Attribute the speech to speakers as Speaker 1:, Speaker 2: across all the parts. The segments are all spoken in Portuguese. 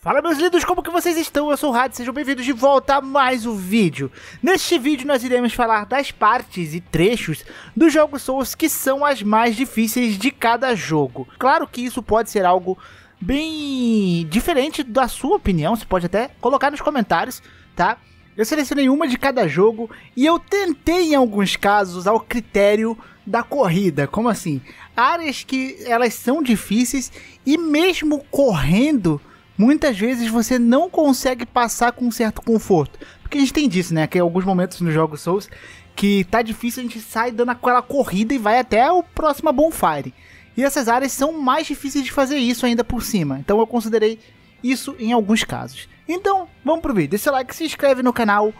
Speaker 1: Fala meus lindos, como que vocês estão? Eu sou o Rádio, sejam bem-vindos de volta a mais um vídeo. Neste vídeo nós iremos falar das partes e trechos do jogo Souls que são as mais difíceis de cada jogo. Claro que isso pode ser algo bem diferente da sua opinião, você pode até colocar nos comentários, tá? Eu selecionei uma de cada jogo e eu tentei em alguns casos ao critério da corrida. Como assim? Áreas que elas são difíceis e mesmo correndo muitas vezes você não consegue passar com certo conforto. Porque a gente tem disso, né? Que em alguns momentos nos jogos Souls que tá difícil, a gente sai dando aquela corrida e vai até o próximo bonfire. E essas áreas são mais difíceis de fazer isso ainda por cima. Então eu considerei isso em alguns casos. Então, vamos pro vídeo. Deixa o like, se inscreve no canal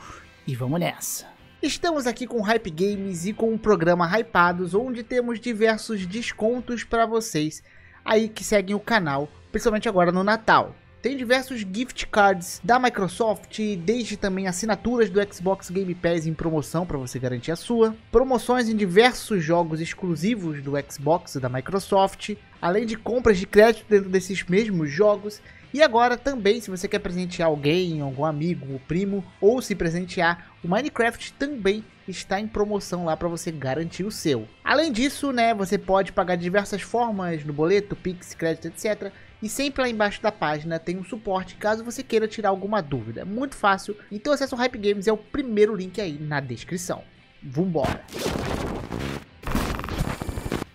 Speaker 1: e vamos nessa. Estamos aqui com Hype Games e com o programa Hypados, onde temos diversos descontos para vocês aí que seguem o canal, principalmente agora no Natal. Tem diversos gift cards da Microsoft, desde também assinaturas do Xbox Game Pass em promoção para você garantir a sua, promoções em diversos jogos exclusivos do Xbox e da Microsoft, além de compras de crédito dentro desses mesmos jogos. E agora também, se você quer presentear alguém, algum amigo, um primo, ou se presentear, o Minecraft também está em promoção lá para você garantir o seu. Além disso, né, você pode pagar de diversas formas no boleto, Pix, crédito, etc e sempre lá embaixo da página tem um suporte caso você queira tirar alguma dúvida. Muito fácil. Então acesso ao Hype Games é o primeiro link aí na descrição. Vambora!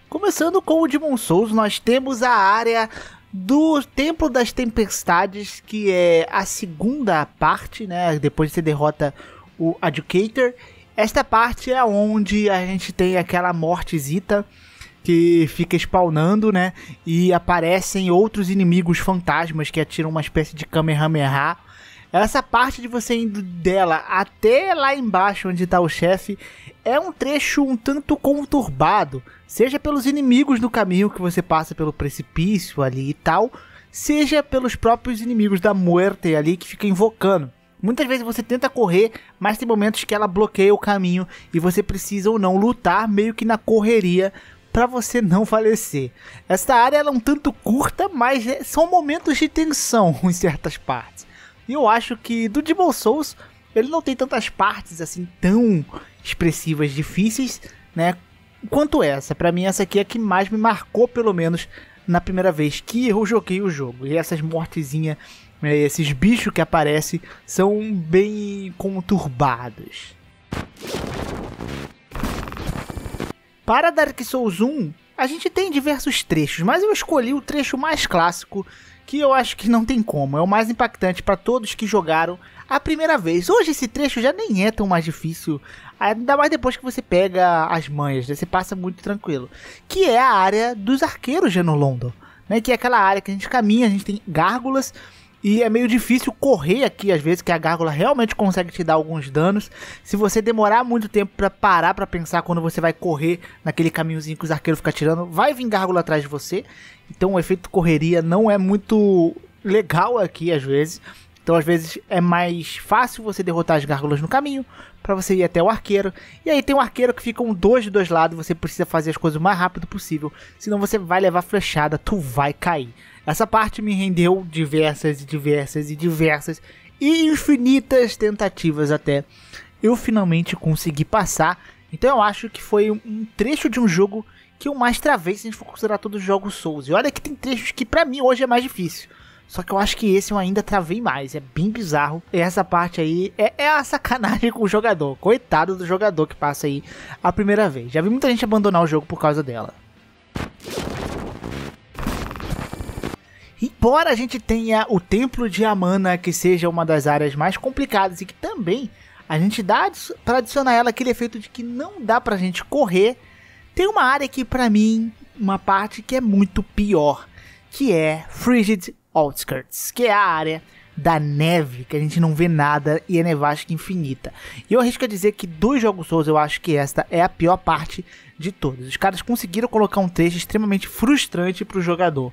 Speaker 1: Começando com o Demon Souls, nós temos a área do Templo das Tempestades, que é a segunda parte, né? Depois você derrota o Educator. Esta parte é onde a gente tem aquela mortezita que fica spawnando, né? E aparecem outros inimigos fantasmas que atiram uma espécie de Kamehameha. Essa parte de você indo dela até lá embaixo onde está o chefe é um trecho um tanto conturbado, seja pelos inimigos no caminho que você passa pelo precipício ali e tal, seja pelos próprios inimigos da morte ali que fica invocando. Muitas vezes você tenta correr, mas tem momentos que ela bloqueia o caminho e você precisa ou não lutar meio que na correria para você não falecer. Esta área é um tanto curta, mas é, são momentos de tensão em certas partes. E eu acho que do Demon Souls, ele não tem tantas partes assim tão expressivas, difíceis, né? Quanto essa. Para mim, essa aqui é a que mais me marcou, pelo menos na primeira vez que eu joguei o jogo. E essas mortezinhas, né, esses bichos que aparecem, são bem conturbados. Para Dark Souls 1, a gente tem diversos trechos, mas eu escolhi o trecho mais clássico, que eu acho que não tem como, é o mais impactante para todos que jogaram a primeira vez. Hoje esse trecho já nem é tão mais difícil, ainda mais depois que você pega as manhas, né? você passa muito tranquilo, que é a área dos arqueiros de No London, né? que é aquela área que a gente caminha, a gente tem gárgulas e é meio difícil correr aqui, às vezes, que a gárgula realmente consegue te dar alguns danos. Se você demorar muito tempo para parar para pensar quando você vai correr naquele caminhozinho que os arqueiros ficam tirando, vai vir gárgula atrás de você. Então o efeito correria não é muito legal aqui, às vezes. Então, às vezes, é mais fácil você derrotar as gárgulas no caminho para você ir até o arqueiro. E aí tem um arqueiro que fica um dois de dois lados, você precisa fazer as coisas o mais rápido possível, senão você vai levar flechada, tu vai cair. Essa parte me rendeu diversas e diversas e diversas e infinitas tentativas até eu finalmente consegui passar. Então eu acho que foi um trecho de um jogo que eu mais travei se a gente for considerar todos os jogos Souls. E olha que tem trechos que para mim hoje é mais difícil. Só que eu acho que esse eu ainda travei mais. É bem bizarro. E essa parte aí é, é a sacanagem com o jogador. Coitado do jogador que passa aí a primeira vez. Já vi muita gente abandonar o jogo por causa dela. Embora a gente tenha o Templo de Amana, que seja uma das áreas mais complicadas e que também a gente dá para adicionar ela aquele efeito de que não dá pra gente correr, tem uma área que para mim, uma parte que é muito pior, que é Frigid Outskirts, que é a área da neve, que a gente não vê nada e é nevasca infinita. E eu arrisco a dizer que dos jogos Souls eu acho que esta é a pior parte de todos. Os caras conseguiram colocar um trecho extremamente frustrante para o jogador.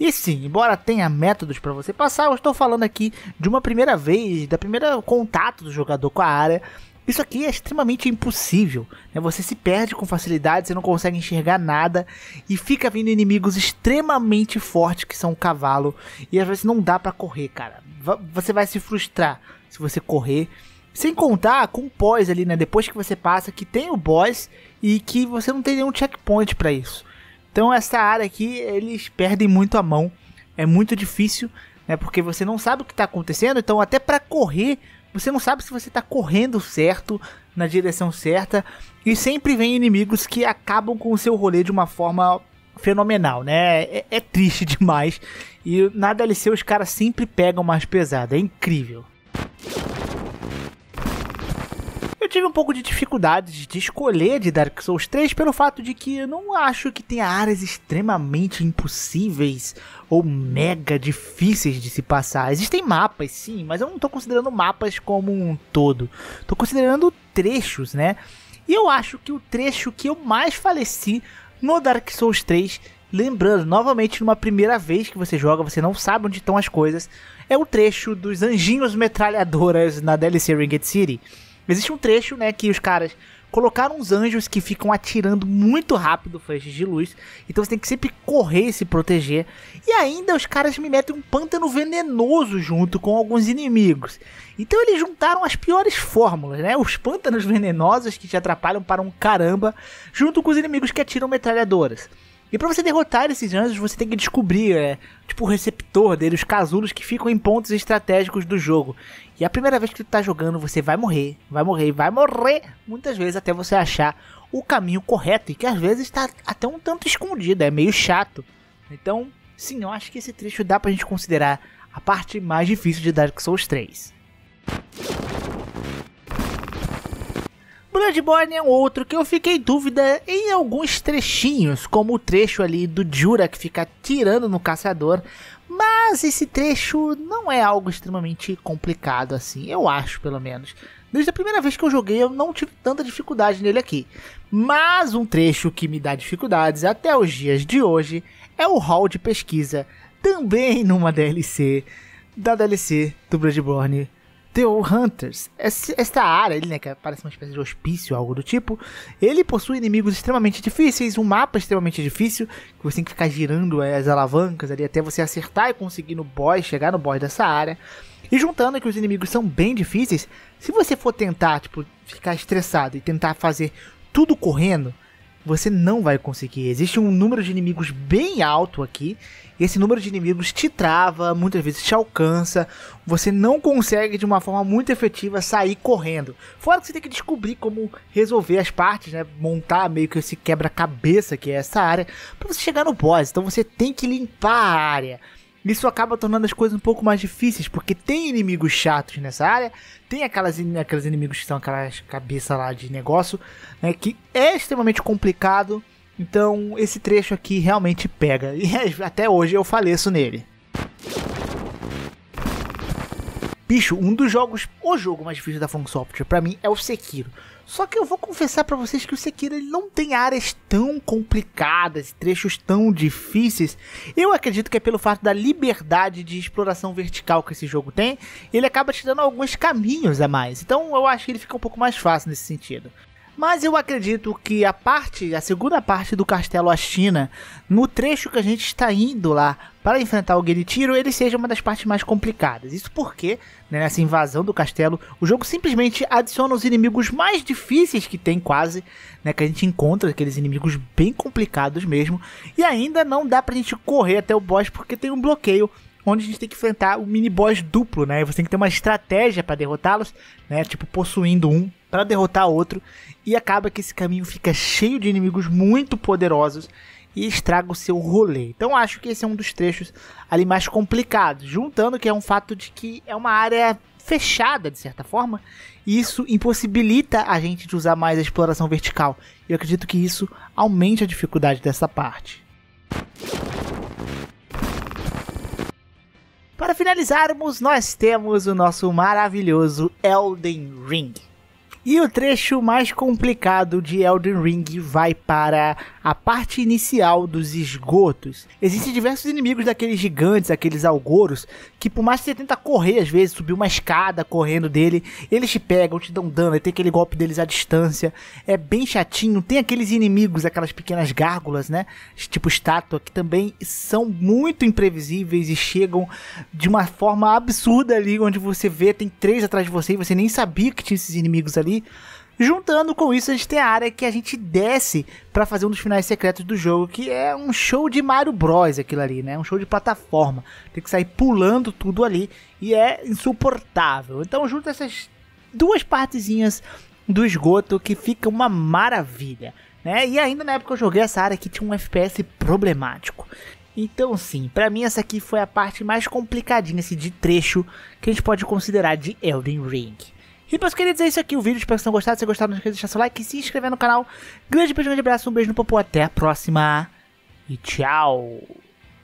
Speaker 1: E sim, embora tenha métodos para você passar, eu estou falando aqui de uma primeira vez, da primeira contato do jogador com a área isso aqui é extremamente impossível. Né? Você se perde com facilidade, você não consegue enxergar nada e fica vindo inimigos extremamente fortes que são o cavalo. E às vezes não dá para correr, cara. Você vai se frustrar se você correr. Sem contar com o pós ali, né? Depois que você passa, que tem o boss e que você não tem nenhum checkpoint para isso. Então essa área aqui, eles perdem muito a mão. É muito difícil, né? Porque você não sabe o que tá acontecendo. Então até para correr você não sabe se você está correndo certo, na direção certa, e sempre vem inimigos que acabam com o seu rolê de uma forma fenomenal, né? É, é triste demais. E na DLC os caras sempre pegam mais pesado, é incrível. tive um pouco de dificuldade de escolher de Dark Souls 3 pelo fato de que eu não acho que tenha áreas extremamente impossíveis ou mega difíceis de se passar. Existem mapas, sim, mas eu não estou considerando mapas como um todo. Estou considerando trechos, né? E eu acho que o trecho que eu mais faleci no Dark Souls 3 Lembrando, novamente, numa primeira vez que você joga, você não sabe onde estão as coisas. É o trecho dos anjinhos metralhadoras na DLC Ringed City existe um trecho, né, que os caras colocaram uns anjos que ficam atirando muito rápido feixes de luz. Então você tem que sempre correr e se proteger. E ainda os caras me metem um pântano venenoso junto com alguns inimigos. Então eles juntaram as piores fórmulas, né? Os pântanos venenosos que te atrapalham para um caramba, junto com os inimigos que atiram metralhadoras. E para você derrotar esses anjos, você tem que descobrir, é, tipo, o receptor deles, os casulos que ficam em pontos estratégicos do jogo. E a primeira vez que tu tá jogando, você vai morrer, vai morrer, vai morrer, muitas vezes até você achar o caminho correto, e que às vezes está até um tanto escondido, é meio chato. Então, sim, eu acho que esse trecho dá pra gente considerar a parte mais difícil de Dark Souls 3. Bloodborne é um outro que eu fiquei dúvida em alguns trechinhos, como o trecho ali do Jura que fica tirando no caçador, mas esse trecho não é algo extremamente complicado assim, eu acho pelo menos. Desde a primeira vez que eu joguei, eu não tive tanta dificuldade nele aqui. Mas um trecho que me dá dificuldades até os dias de hoje é o hall de pesquisa, também numa DLC, da DLC do Bloodborne The Hunters. Esta área ali, né, que parece uma espécie de hospício, algo do tipo, ele possui inimigos extremamente difíceis, um mapa extremamente difícil, que você tem que ficar girando é, as alavancas ali até você acertar e conseguir no boss, chegar no boss dessa área. E juntando que os inimigos são bem difíceis, se você for tentar, tipo, ficar estressado e tentar fazer tudo correndo, você não vai conseguir. Existe um número de inimigos bem alto aqui, e esse número de inimigos te trava, muitas vezes te alcança, você não consegue de uma forma muito efetiva sair correndo. Fora que você tem que descobrir como resolver as partes, né? Montar meio que esse quebra-cabeça que é essa área para você chegar no boss. Então você tem que limpar a área. Isso acaba tornando as coisas um pouco mais difíceis, porque tem inimigos chatos nessa área, tem aquelas, aqueles inimigos que são aquelas cabeças lá de negócio, né, que é extremamente complicado. Então, esse trecho aqui realmente pega, e é, até hoje eu faleço nele. Bicho, um dos jogos, o jogo mais difícil da From Software para mim é o Sekiro. Só que eu vou confessar para vocês que o Sekiro ele não tem áreas tão complicadas, trechos tão difíceis. Eu acredito que é pelo fato da liberdade de exploração vertical que esse jogo tem, ele acaba te dando alguns caminhos a mais. Então eu acho que ele fica um pouco mais fácil nesse sentido. Mas eu acredito que a parte, a segunda parte do Castelo à China, no trecho que a gente está indo lá para enfrentar o tiro, ele seja uma das partes mais complicadas. Isso porque, né, nessa invasão do castelo, o jogo simplesmente adiciona os inimigos mais difíceis que tem quase, né, que a gente encontra aqueles inimigos bem complicados mesmo, e ainda não dá pra gente correr até o boss porque tem um bloqueio onde a gente tem que enfrentar o mini boss duplo, né? E você tem que ter uma estratégia para derrotá-los, né? Tipo possuindo um para derrotar outro, e acaba que esse caminho fica cheio de inimigos muito poderosos e estraga o seu rolê. Então acho que esse é um dos trechos ali mais complicados, juntando que é um fato de que é uma área fechada de certa forma, e isso impossibilita a gente de usar mais a exploração vertical. Eu acredito que isso aumente a dificuldade dessa parte. Para finalizarmos, nós temos o nosso maravilhoso Elden Ring. E o trecho mais complicado de Elden Ring vai para a parte inicial dos esgotos. Existem diversos inimigos daqueles gigantes, aqueles algoros, que por mais que você tenta correr, às vezes, subir uma escada correndo dele, eles te pegam, te dão dano, tem aquele golpe deles à distância. É bem chatinho. Tem aqueles inimigos, aquelas pequenas gárgulas, né? Tipo estátua, que também são muito imprevisíveis e chegam de uma forma absurda ali, onde você vê, tem três atrás de você e você nem sabia que tinha esses inimigos ali. Juntando com isso, a gente tem a área que a gente desce para fazer um dos finais secretos do jogo, que é um show de Mario Bros aquilo ali, né? Um show de plataforma. Tem que sair pulando tudo ali e é insuportável. Então junta essas duas partezinhas do esgoto que fica uma maravilha, né? E ainda na época eu joguei essa área que tinha um FPS problemático. Então sim, para mim essa aqui foi a parte mais complicadinha esse assim, de trecho que a gente pode considerar de Elden Ring. E pessoal, queria dizer isso aqui, o vídeo. Espero que vocês tenham gostado. Se gostaram, não esqueça de deixar seu like e se inscrever no canal. Grande beijo, grande abraço, um beijo no popô. Até a próxima e tchau!